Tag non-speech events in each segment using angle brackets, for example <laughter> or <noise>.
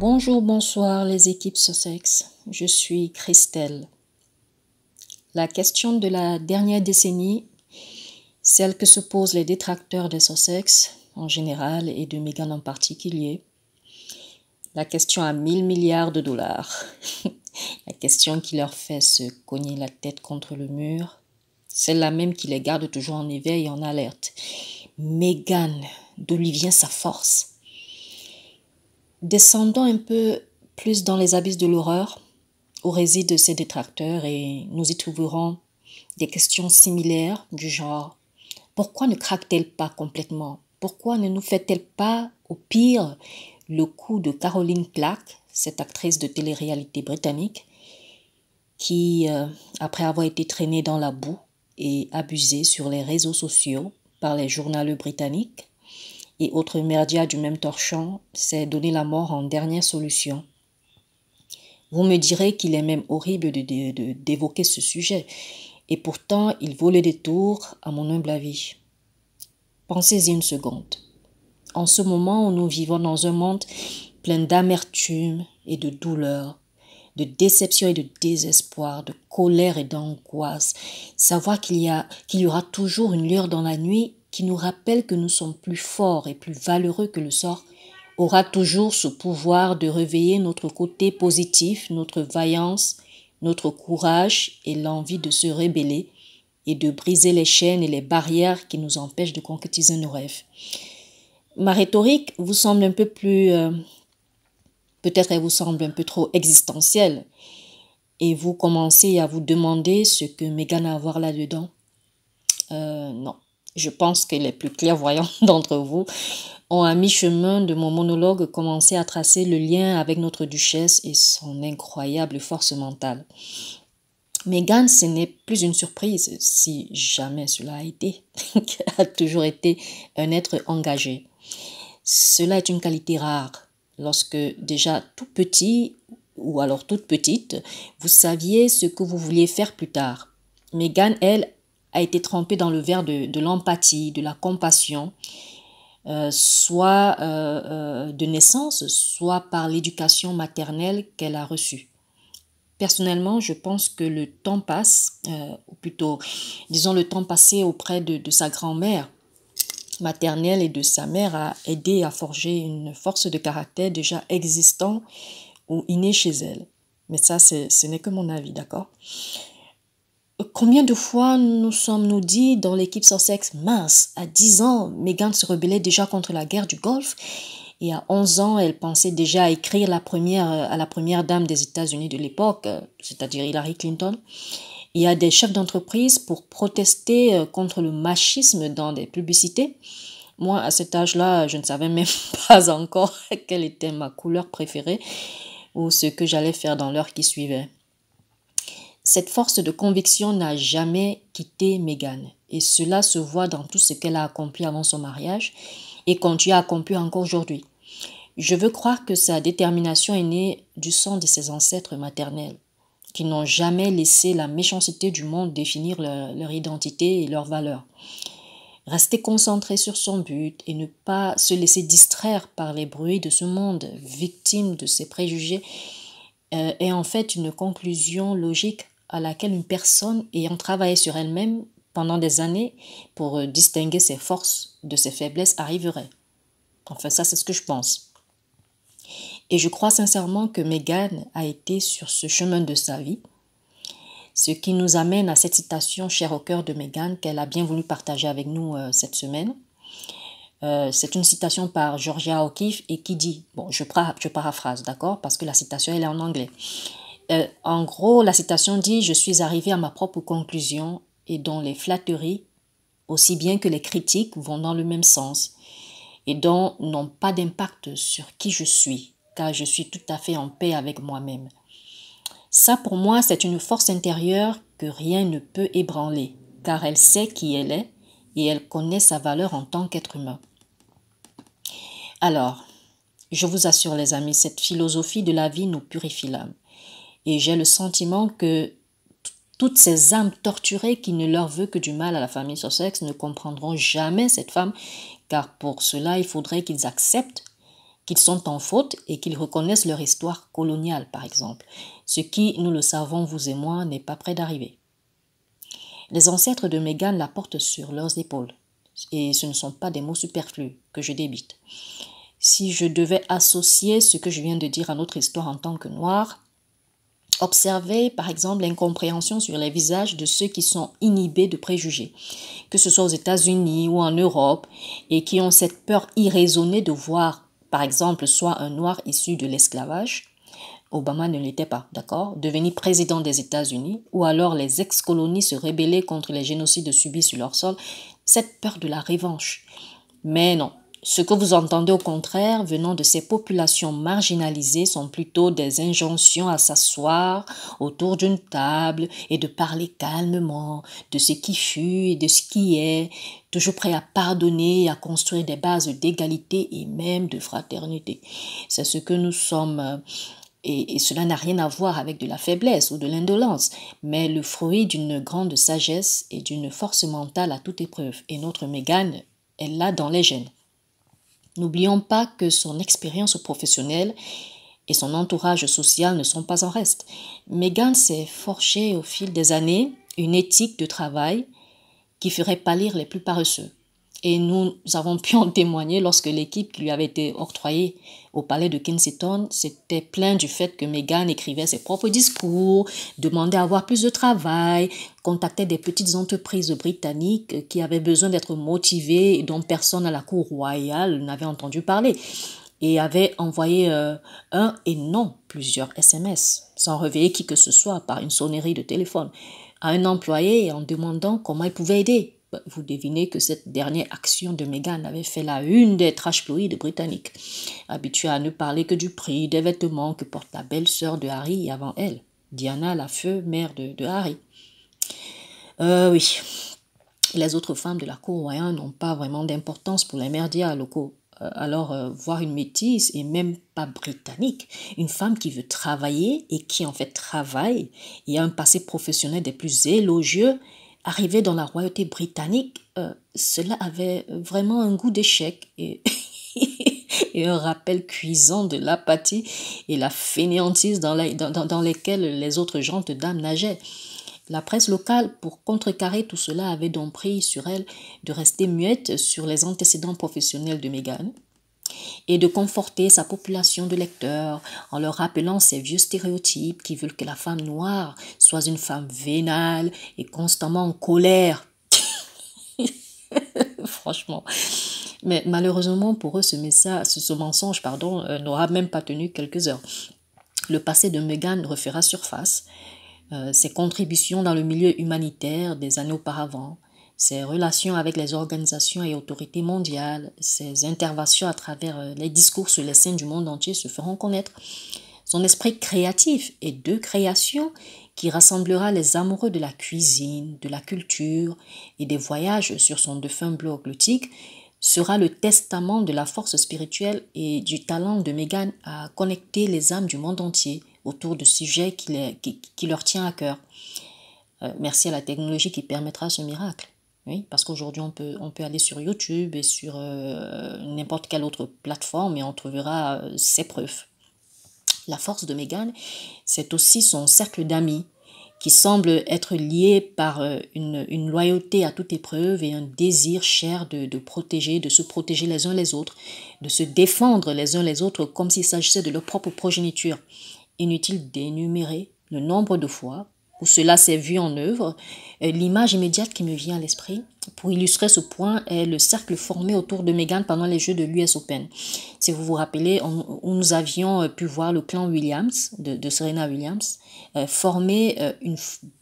Bonjour, bonsoir les équipes Sussex. Je suis Christelle. La question de la dernière décennie, celle que se posent les détracteurs des Sussex en général et de Megan en particulier, la question à 1000 milliards de dollars, <laughs> la question qui leur fait se cogner la tête contre le mur, celle-là même qui les garde toujours en éveil et en alerte. Megan d'où lui vient sa force Descendons un peu plus dans les abysses de l'horreur où de ces détracteurs et nous y trouverons des questions similaires du genre pourquoi ne craque-t-elle pas complètement Pourquoi ne nous fait-elle pas, au pire, le coup de Caroline Clark, cette actrice de télé-réalité britannique, qui, euh, après avoir été traînée dans la boue et abusée sur les réseaux sociaux par les journaux britanniques, et autre merdia du même torchon, c'est donner la mort en dernière solution. Vous me direz qu'il est même horrible d'évoquer de, d'évoquer ce sujet, et pourtant il vaut le détour, à mon humble avis. Pensez-y une seconde. En ce moment où nous vivons dans un monde plein d'amertume et de douleur, de déception et de désespoir, de colère et d'angoisse, savoir qu'il y, a, qu'il y aura toujours une lueur dans la nuit qui nous rappelle que nous sommes plus forts et plus valeureux que le sort, aura toujours ce pouvoir de réveiller notre côté positif, notre vaillance, notre courage et l'envie de se rébeller et de briser les chaînes et les barrières qui nous empêchent de concrétiser nos rêves. Ma rhétorique vous semble un peu plus... Euh, peut-être elle vous semble un peu trop existentielle et vous commencez à vous demander ce que Megan a à voir là-dedans. Euh, non, je pense que les plus clairvoyants <laughs> d'entre vous, ont à mi-chemin de mon monologue commencé à tracer le lien avec notre duchesse et son incroyable force mentale. Megan, ce n'est plus une surprise, si jamais cela a été, <laughs> qu'elle a toujours été un être engagé. Cela est une qualité rare. Lorsque déjà tout petit, ou alors toute petite, vous saviez ce que vous vouliez faire plus tard. Megan, elle, a été trempée dans le verre de, l'empathie, de la compassion, euh, soit euh, euh, de naissance, soit par l'éducation maternelle qu'elle a reçue. Personnellement, je pense que le temps passe, ou plutôt, disons, le temps passé auprès de, de sa grand-mère maternelle et de sa mère a aidé à forger une force de caractère déjà existant ou innée chez elle. Mais ça, ce n'est que mon avis, d'accord Combien de fois nous sommes-nous dit dans l'équipe sans sexe mince À 10 ans, Megan se rebellait déjà contre la guerre du Golfe et à 11 ans, elle pensait déjà à écrire la première, à la première dame des États-Unis de l'époque, c'est-à-dire Hillary Clinton, et à des chefs d'entreprise pour protester euh, contre le machisme dans des publicités. Moi, à cet âge-là, je ne savais même <laughs> pas encore <laughs> quelle était ma couleur préférée ou ce que j'allais faire dans l'heure qui suivait. Cette force de conviction n'a jamais quitté megan et cela se voit dans tout ce qu'elle a accompli avant son mariage et continue à accomplir encore aujourd'hui. Je veux croire que sa détermination est née du sang de ses ancêtres maternels, qui n'ont jamais laissé la méchanceté du monde définir leur, identité et leurs valeurs. Rester concentré sur son but et ne pas se laisser distraire par les bruits de ce monde, victime de ses préjugés, euh, est en fait une conclusion logique à laquelle une personne ayant travaillé sur elle-même pendant des années pour euh, distinguer ses forces de ses faiblesses arriverait. Enfin, ça, c'est ce que je pense. Et je crois sincèrement que Megan a été sur ce chemin de sa vie, ce qui nous amène à cette citation chère au cœur de Megan qu'elle a bien voulu partager avec nous euh, cette semaine. Euh, c'est une citation par Georgia O'Keeffe et qui dit, bon, je, je paraphrase, d'accord, parce que la citation elle est en anglais. Euh, en gros, la citation dit Je suis arrivé à ma propre conclusion et dont les flatteries, aussi bien que les critiques, vont dans le même sens et dont n'ont pas d'impact sur qui je suis, car je suis tout à fait en paix avec moi-même. Ça, pour moi, c'est une force intérieure que rien ne peut ébranler, car elle sait qui elle est et elle connaît sa valeur en tant qu'être humain. Alors, je vous assure les amis, cette philosophie de la vie nous purifie l'âme. Et j'ai le sentiment que toutes ces âmes torturées qui ne leur veulent que du mal à la famille sur sexe ne comprendront jamais cette femme, car pour cela, il faudrait qu'ils acceptent qu'ils sont en faute et qu'ils reconnaissent leur histoire coloniale, par exemple, ce qui, nous le savons, vous et moi, n'est pas près d'arriver. Les ancêtres de Mégane la portent sur leurs épaules, et ce ne sont pas des mots superflus que je débite. Si je devais associer ce que je viens de dire à notre histoire en tant que noire... Observez par exemple l'incompréhension sur les visages de ceux qui sont inhibés de préjugés, que ce soit aux États-Unis ou en Europe, et qui ont cette peur irraisonnée de voir par exemple soit un noir issu de l'esclavage, Obama ne l'était pas, d'accord, devenu président des États-Unis, ou alors les ex-colonies se rebeller contre les génocides subis sur leur sol, cette peur de la revanche. Mais non, ce que vous entendez au contraire venant de ces populations marginalisées sont plutôt des injonctions à s'asseoir autour d'une table et de parler calmement de ce qui fut et de ce qui est, toujours prêt à pardonner et à construire des bases d'égalité et même de fraternité. C'est ce que nous sommes. Euh, et, cela n'a rien à voir avec de la faiblesse ou de l'indolence, mais le fruit d'une grande sagesse et d'une force mentale à toute épreuve. Et notre mégane elle l'a dans les gènes. N'oublions pas que son expérience professionnelle et son entourage social ne sont pas en reste. Megan s'est forgée au fil des années une éthique de travail qui ferait pâlir les plus paresseux. Et nous avons pu en témoigner lorsque l'équipe qui lui avait été octroyée au palais de Kensington s'était plein du fait que Meghan écrivait ses propres discours, demandait à avoir plus de travail, contactait des petites entreprises britanniques qui avaient besoin d'être motivées et dont personne à la cour royale n'avait entendu parler et avait envoyé euh, un et non plusieurs SMS, sans réveiller qui que ce soit par une sonnerie de téléphone, à un employé en demandant comment il pouvait aider vous devinez que cette dernière action de Meghan avait fait la une des trashploïdes britanniques, habituée à ne parler que du prix des vêtements que porte la belle-sœur de Harry avant elle, Diana la feu mère de, Harry. Euh, oui, les autres femmes de la cour royale n'ont pas vraiment d'importance pour les médias locaux. Euh, alors, euh, voir une métisse et même pas britannique, une femme qui veut travailler et qui en fait travaille et a un passé professionnel des plus élogieux, arrivé dans la royauté britannique, euh, cela avait vraiment un goût d'échec <laughs> et, un rappel cuisant de l'apathie et la fainéantise dans, lesquelles les autres gentes dames nageaient. La presse locale, pour contrecarrer tout cela, avait donc pris sur elle de rester muette sur les antécédents professionnels de Meghan et de conforter sa population de lecteurs en leur rappelant ces vieux stéréotypes qui veulent que la femme noire soit une femme vénale et constamment en colère. <laughs> Franchement. Mais malheureusement pour eux, ce ce mensonge, pardon, euh, n'aura même pas tenu quelques heures. Le passé de Meghan refera surface. Euh, ses contributions dans le milieu humanitaire des années auparavant, ses relations avec les organisations et autorités mondiales, ses interventions à travers euh, les discours sur les scènes du monde entier se feront connaître. Son esprit créatif et de création qui rassemblera les amoureux de la cuisine, de la culture et des voyages sur son défunt blog Le sera le testament de la force spirituelle et du talent de Megan à connecter les âmes du monde entier autour de sujets qui, les, qui, leur tient à cœur. Euh, merci à la technologie qui permettra ce miracle. Oui, parce qu'aujourd'hui, on peut, aller sur YouTube et sur euh, n'importe quelle autre plateforme et on trouvera euh, ses preuves. La force de Meghan, c'est aussi son cercle d'amis qui semble être lié par euh, une, loyauté à toute épreuve et un désir cher de, de, protéger, de se protéger les uns les autres, de se défendre les uns les autres comme s'il s'agissait de leur propre progéniture. Inutile d'énumérer le nombre de fois où cela s'est vu en œuvre, euh, l'image immédiate qui me vient à l'esprit pour illustrer ce point est le cercle formé autour de Meghan pendant les Jeux de l'US Open. Si vous vous rappelez, où nous avions euh, pu voir le clan Williams, de, Serena Williams, euh, former une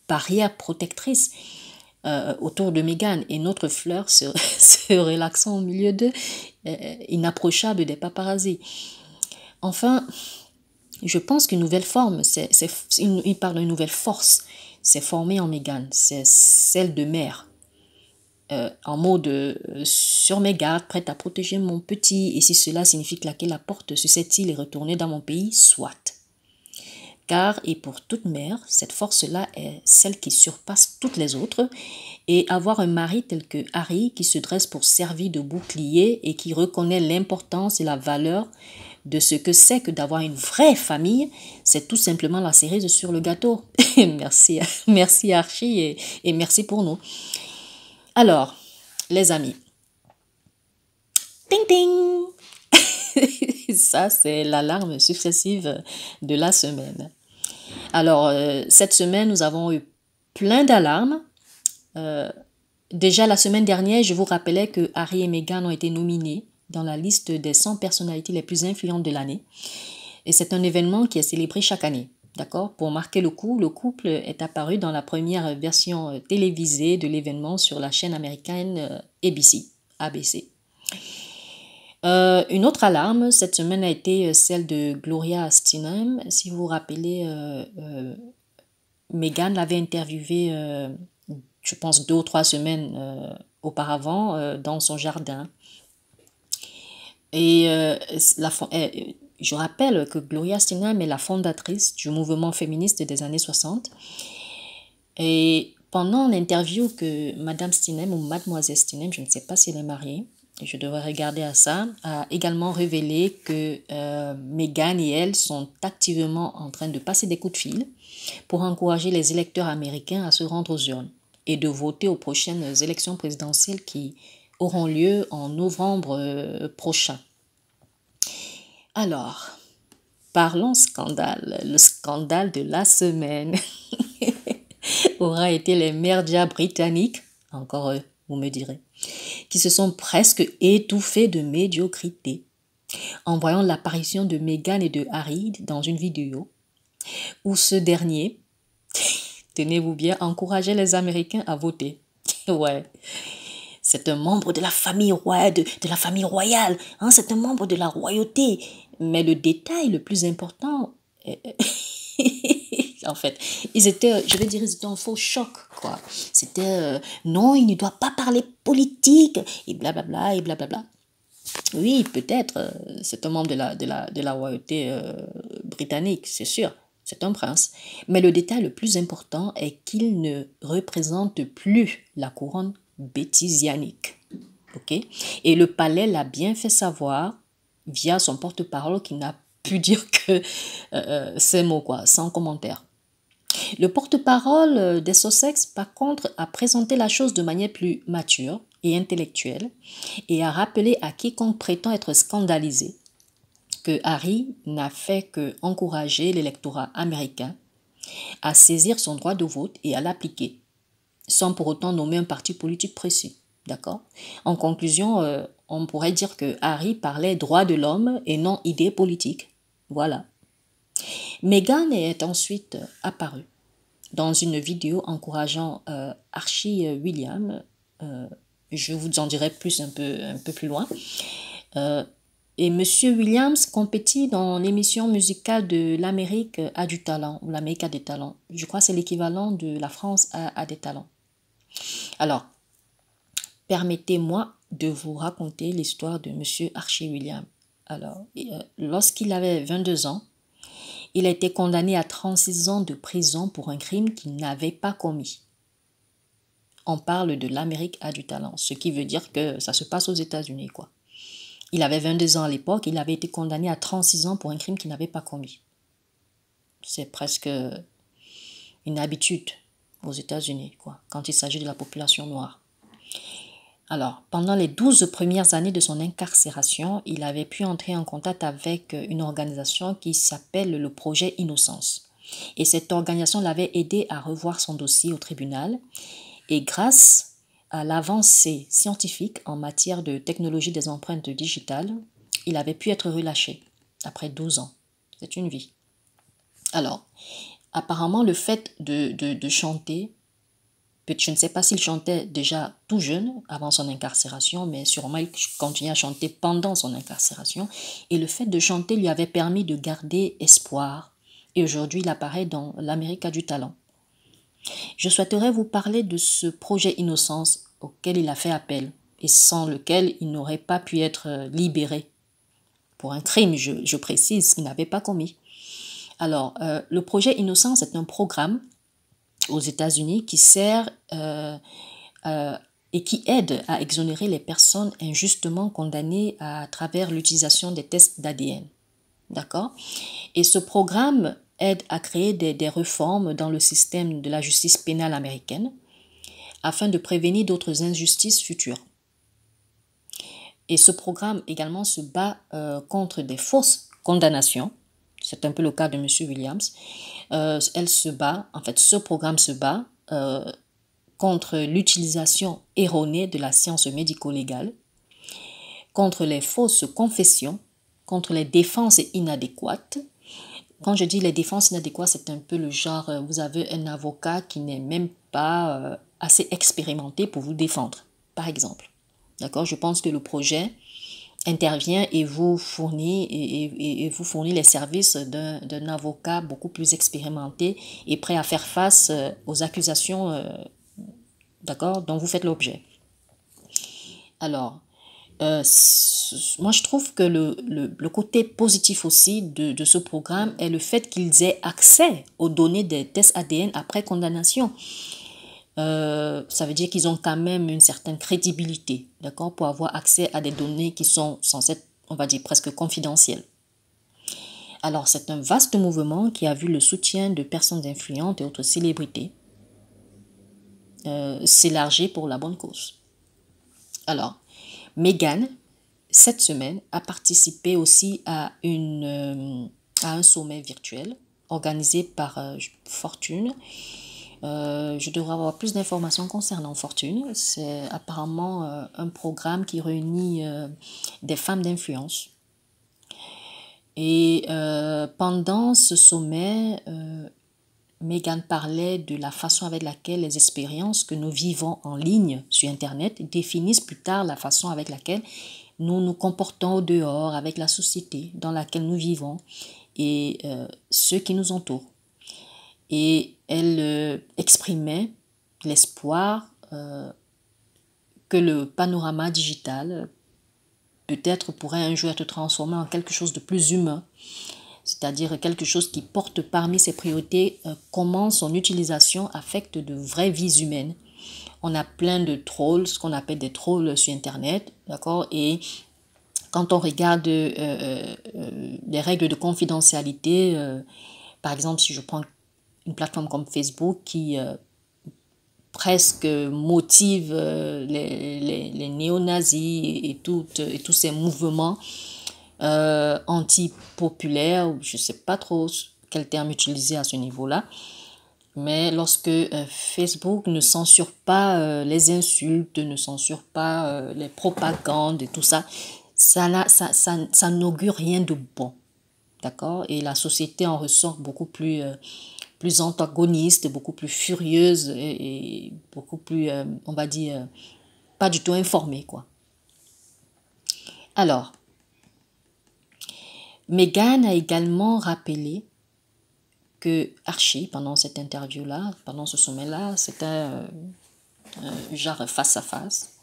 barrière protectrice autour de Meghan et notre fleur se, <laughs> se relaxant au milieu d'eux, inapprochable des paparazzis. Enfin, je pense qu'une nouvelle forme, c'est parle une, nouvelle force, c'est formée en mégane, c'est celle de mère. Euh, en mode euh, sur mes gardes, prête à protéger mon petit, et si cela signifie claquer la porte sur cette île et retourner dans mon pays, soit. Car et pour toute mère, cette force-là est celle qui surpasse toutes les autres, et avoir un mari tel que Harry qui se dresse pour servir de bouclier et qui reconnaît l'importance et la valeur de ce que c'est que d'avoir une vraie famille, c'est tout simplement la cerise sur le gâteau. <laughs> merci, merci Archie et, merci pour nous. Alors, les amis, ting ting <laughs> Ça, c'est l'alarme successive de la semaine. Alors, euh, cette semaine, nous avons eu plein d'alarmes. Euh, déjà la semaine dernière, je vous rappelais que Harry et Meghan ont été nominés dans la liste des 100 personnalités les plus influentes de l'année. Et c'est un événement qui est célébré chaque année. D'accord Pour marquer le coup, le couple est apparu dans la première version euh, télévisée de l'événement sur la chaîne américaine euh, ABC. Euh, une autre alarme cette semaine a été celle de Gloria Steinem. Si vous vous rappelez, euh, Meghan l'avait interviewée, je pense, deux ou trois semaines auparavant dans son jardin et euh, la, eh, je rappelle que Gloria Steinem est la fondatrice du mouvement féministe des années 60. Et pendant l'interview que Madame Steinem ou Mademoiselle Steinem, je ne sais pas si elle est mariée, je devrais regarder à ça, a également révélé que euh, Meghan et elle sont activement en train de passer des coups de fil pour encourager les électeurs américains à se rendre aux urnes et de voter aux prochaines élections présidentielles qui auront lieu en novembre euh, prochain. Alors, parlons scandale. Le scandale de la semaine <laughs> aura été les merdias britanniques, encore eux, vous me direz, qui se sont presque étouffés de médiocrité en voyant l'apparition de Meghan et de Harry dans une vidéo où ce dernier, <laughs> tenez-vous bien, encourageait les Américains à voter. <laughs> ouais. C'est un membre de la famille royale, de, la famille royale. Hein, c'est un membre de la royauté. Mais le détail le plus important, euh, euh, <laughs> en fait, ils étaient, euh, je vais dire, ils étaient en faux choc, quoi. C'était, non, il ne doit pas parler politique, et blablabla, et blablabla. Oui, peut-être, c'est un membre de la, de de la royauté britannique, c'est sûr, c'est un prince. Mais le détail le plus important est qu'il ne représente plus la couronne bêtisianique Et le palais l'a bien fait savoir via son porte-parole qui n'a pu <laughs> dire que euh, euh, ces mots, quoi, sans commentaire. Le porte-parole des Sussex, par contre, a présenté la chose de manière plus mature et intellectuelle et a rappelé à quiconque prétend être scandalisé que Harry n'a fait qu'encourager l'électorat américain à saisir son droit de vote et à l'appliquer, sans pour autant nommer un parti politique précis. D'accord En conclusion, euh, on pourrait dire que Harry parlait droit de l'homme et non idée politique. Voilà. Meghan est ensuite apparue dans une vidéo encourageant euh, Archie Williams, euh, je vous en dirai plus un peu, un peu plus loin. et Monsieur Williams compétit dans l'émission musicale de l'Amérique a du talent, ou l'Amérique a des talents. Je crois que c'est l'équivalent de la France a des talents. Alors, permettez-moi de vous raconter l'histoire de Monsieur Archie William. Alors, euh, lorsqu'il avait 22 ans, il a été condamné à 36 ans de prison pour un crime qu'il n'avait pas commis. On parle de l'Amérique a du talent, ce qui veut dire que ça se passe aux États-Unis, quoi. Il avait 22 ans à l'époque, il avait été condamné à 36 ans pour un crime qu'il n'avait pas commis. C'est presque une habitude aux États-Unis, quoi, quand il s'agit de la population noire. Alors, pendant les 12 premières années de son incarcération, il avait pu entrer en contact avec euh, une organisation qui s'appelle le Projet Innocence. Et cette organisation l'avait aidé à revoir son dossier au tribunal. Et grâce à l'avancée scientifique en matière de technologie des empreintes digitales, il avait pu être relâché après 12 ans. C'est une vie. Alors, apparemment le fait de, de, de chanter, je ne sais pas s'il chantait déjà tout jeune avant son incarcération, mais sûrement il continuait à chanter pendant son incarcération, et le fait de chanter lui avait permis de garder espoir, et aujourd'hui il apparaît dans l'Amérique du talent. Je souhaiterais vous parler de ce projet Innocence auquel il a fait appel, et sans lequel il n'aurait pas pu être euh, libéré. Pour un crime, je précise, qu'il n'avait pas commis. Alors, euh, le projet Innocence est un programme aux États-Unis qui sert euh, euh, et qui aide à exonérer les personnes injustement condamnées à travers l'utilisation des tests d'ADN. D'accord Et ce programme aide à créer des, réformes dans le système de la justice pénale américaine afin de prévenir d'autres injustices futures. Et ce programme également se bat contre des fausses condamnations c'est un peu le cas de M. Williams. Euh, elle se bat, en fait, ce programme se bat euh, contre l'utilisation erronée de la science médico-légale, contre les fausses confessions, contre les défenses inadéquates. Quand je dis les défenses inadéquates, c'est un peu le genre, euh, vous avez un avocat qui n'est même pas assez expérimenté pour vous défendre, par exemple. D'accord Je pense que le projet intervient et vous fournit, et, vous fournit les services d'un avocat beaucoup plus expérimenté et prêt à faire face euh, aux accusations euh, dont vous faites l'objet. Alors, euh, moi je trouve que le, côté positif aussi de, de, ce programme est le fait qu'ils aient accès aux données des tests ADN après condamnation. Euh, ça veut dire qu'ils ont quand même une certaine crédibilité, d'accord, pour avoir accès à des données qui sont censées être, on va dire, presque confidentielles. Alors, c'est un vaste mouvement qui a vu le soutien de personnes influentes et autres célébrités euh, s'élargir pour la bonne cause. Alors, Meghan, cette semaine, a participé aussi à, une, euh, à un sommet virtuel organisé par euh, Fortune euh, je devrais avoir plus d'informations concernant Fortune. C'est apparemment euh, un programme qui réunit euh, des femmes d'influence. Et pendant ce sommet, Megan parlait de la façon avec laquelle les expériences que nous vivons en ligne sur Internet définissent plus tard la façon avec laquelle nous nous comportons au dehors, avec la société dans laquelle nous vivons et ceux qui nous entourent. Et elle euh, exprimait l'espoir euh, que le panorama digital euh, peut-être pourrait un jour être transformé en quelque chose de plus humain, c'est-à-dire quelque chose qui porte parmi ses priorités comment son utilisation affecte de vraies vies humaines. On a plein de trolls, ce qu'on appelle des trolls sur Internet, d'accord Et quand on regarde les règles de confidentialité, par exemple, si je prends une plateforme comme Facebook qui euh, presque motive euh, les, les, néo-nazis et, et, tous ces mouvements euh, anti-populaires, je ne sais pas trop quel terme utiliser à ce niveau-là. Mais lorsque euh, Facebook ne censure pas les insultes, ne censure pas les propagandes et tout ça, ça, ça, ça n'augure rien de bon. D'accord Et la société en ressort beaucoup plus plus antagoniste, beaucoup plus furieuse et, beaucoup plus, euh, on va dire, euh, pas du tout informée, quoi. Alors, Megan a également rappelé que Archie, pendant cette interview-là, pendant ce sommet-là, c'était un euh, genre face à face,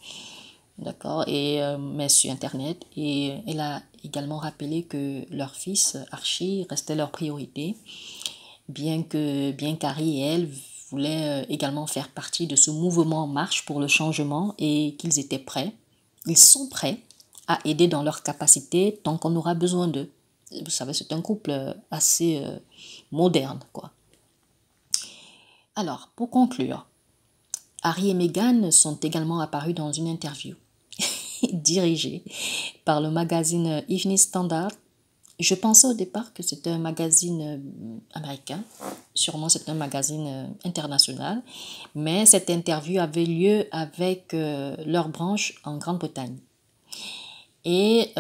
d'accord, et mais sur Internet. Et elle a également rappelé que leur fils, Archie, restait leur priorité bien que bien et elle voulaient euh, également faire partie de ce mouvement marche pour le changement et qu'ils étaient prêts, ils sont prêts à aider dans leur capacité tant qu'on aura besoin d'eux. Vous savez, c'est un couple euh, assez euh, moderne, quoi. Alors, pour conclure, Harry et Meghan sont également apparus dans une interview <laughs> dirigée par le magazine Evening Standard je pensais au départ que c'était un magazine euh, américain, sûrement c'est un magazine euh, international, mais cette interview avait lieu avec euh, leur branche en Grande-Bretagne. Et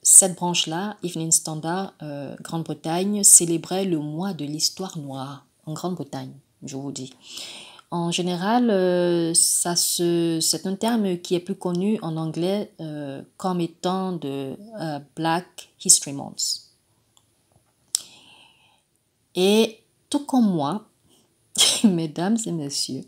cette branche-là, Evening Standard Grande-Bretagne, célébrait le mois de l'histoire noire en Grande-Bretagne, je vous dis. En général, euh, ça se, c'est un terme qui est plus connu en anglais euh, comme étant de euh, Black History Month. Et tout comme moi, <laughs> mesdames et messieurs,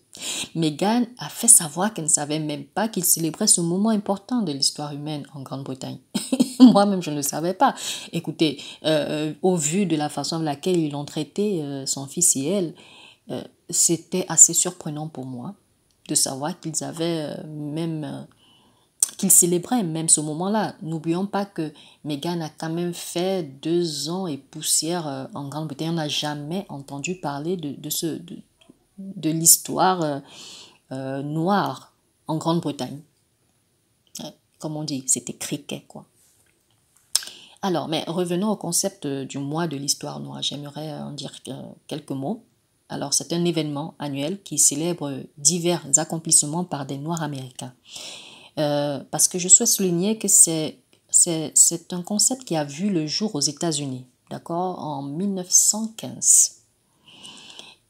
Meghan a fait savoir qu'elle ne savait même pas qu'il célébrait ce moment important de l'histoire humaine en Grande-Bretagne. <laughs> Moi-même, je ne le savais pas. Écoutez, au vu de la façon dont laquelle ils l'ont traité, son fils et elle, c'était assez surprenant pour moi de savoir qu'ils avaient euh, même euh, qu'ils célébraient même ce moment-là. N'oublions pas que Meghan a quand même fait deux ans et poussière euh, en Grande-Bretagne. On n'a jamais entendu parler de, ce, de, l'histoire noire en Grande-Bretagne. Comme on dit, c'était criquet, quoi. Alors, mais revenons au concept du mois de l'histoire noire. J'aimerais en dire quelques mots. Alors c'est un événement annuel qui célèbre divers accomplissements par des Noirs américains. Euh, parce que je souhaite souligner que c'est un concept qui a vu le jour aux États-Unis, d'accord, en 1915.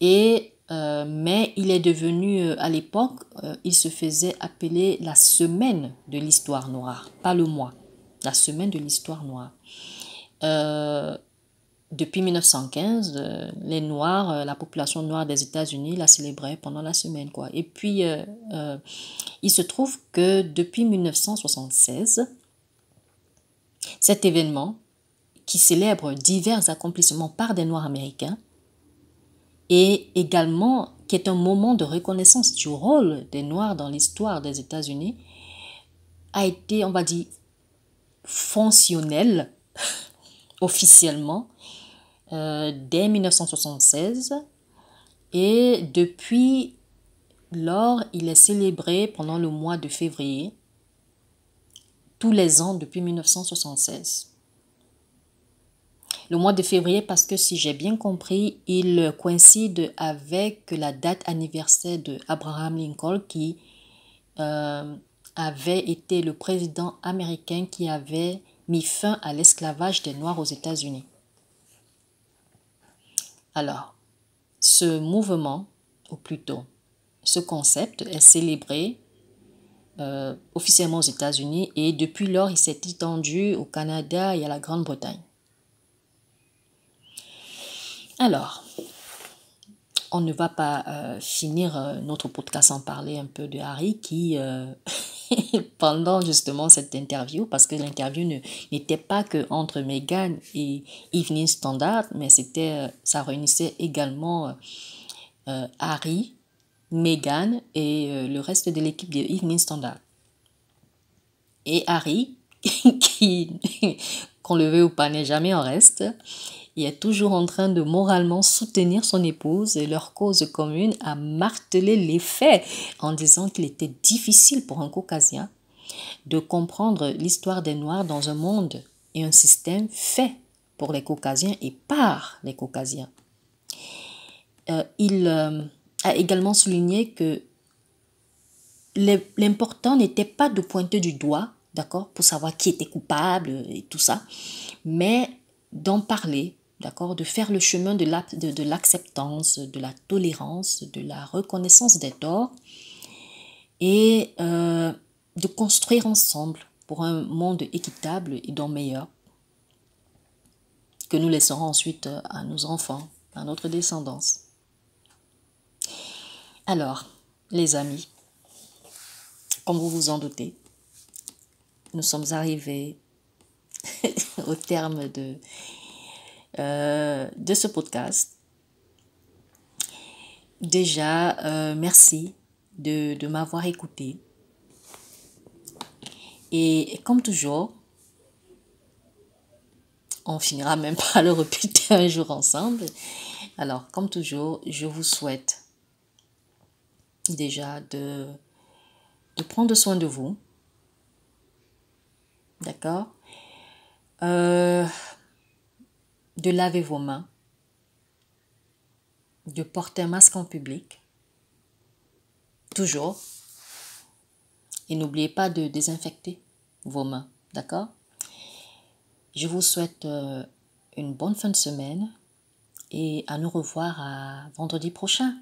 Et, euh, mais il est devenu, euh, à l'époque, il se faisait appeler la semaine de l'histoire noire, pas le mois, la semaine de l'histoire noire. Depuis 1915, euh, les Noirs, euh, la population noire des États-Unis la célébrait pendant la semaine. Quoi. Et puis, euh, il se trouve que depuis 1976, cet événement, qui célèbre divers accomplissements par des Noirs américains, et également qui est un moment de reconnaissance du rôle des Noirs dans l'histoire des États-Unis, a été, on va dire, fonctionnel <laughs> officiellement euh, dès 1976 et depuis lors, il est célébré pendant le mois de février tous les ans depuis 1976. Le mois de février parce que si j'ai bien compris, il coïncide avec la date anniversaire de Abraham Lincoln qui euh, avait été le président américain qui avait mis fin à l'esclavage des Noirs aux États-Unis. Alors, ce mouvement, ou plutôt ce concept, est célébré euh, officiellement aux États-Unis et depuis lors, il s'est étendu au Canada et à la Grande-Bretagne. Alors, on ne va pas euh, finir euh, notre podcast sans parler un peu de Harry qui, euh, <laughs> pendant justement cette interview, parce que l'interview n'était pas que entre Meghan et Evening Standard, mais c'était, ça réunissait également Harry, Megan et le reste de l'équipe de Evening Standard. Et Harry, <laughs> qui, <laughs> qu'on le veut ou pas, n'est jamais en reste, il est toujours en train de moralement soutenir son épouse et leur cause commune à martelé les faits en disant qu'il était difficile pour un Caucasien de comprendre l'histoire des Noirs dans un monde et un système fait pour les Caucasiens et par les Caucasiens. Euh, il euh, a également souligné que l'important n'était pas de pointer du doigt, d'accord, pour savoir qui était coupable et tout ça, mais d'en parler, d'accord, de faire le chemin de l'acceptance, de, la tolérance, de la reconnaissance des torts et euh, de construire ensemble pour un monde équitable et donc meilleur que nous laisserons ensuite euh, à nos enfants, à notre descendance. Alors, les amis, comme vous vous en doutez, nous sommes arrivés <laughs> au terme de euh, de ce podcast. Déjà, euh, merci de, m'avoir écouté. Et comme toujours, on finira même <laughs> par le répéter un jour ensemble. Alors, comme toujours, je vous souhaite déjà de, de prendre soin de vous. D'accord euh, de laver vos mains, de porter un masque en public, toujours. Et n'oubliez pas de désinfecter vos mains, d'accord Je vous souhaite euh, une bonne fin de semaine et à nous revoir à vendredi prochain.